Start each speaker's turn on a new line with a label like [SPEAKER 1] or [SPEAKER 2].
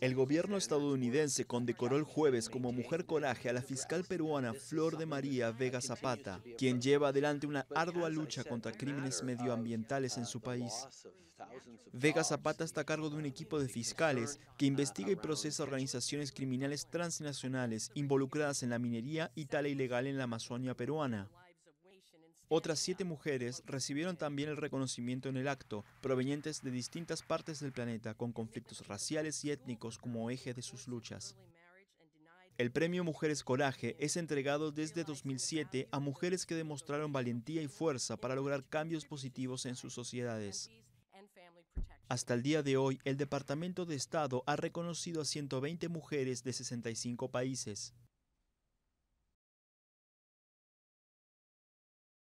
[SPEAKER 1] El gobierno estadounidense condecoró el jueves como mujer coraje a la fiscal peruana Flor de María Vega Zapata, quien lleva adelante una ardua lucha contra crímenes medioambientales en su país. Vega Zapata está a cargo de un equipo de fiscales que investiga y procesa organizaciones criminales transnacionales involucradas en la minería y tala ilegal en la Amazonia peruana. Otras siete mujeres recibieron también el reconocimiento en el acto, provenientes de distintas partes del planeta con conflictos raciales y étnicos como eje de sus luchas. El premio Mujeres Coraje es entregado desde 2007 a mujeres que demostraron valentía y fuerza para lograr cambios positivos en sus sociedades. Hasta el día de hoy, el Departamento de Estado ha reconocido a 120 mujeres de 65 países.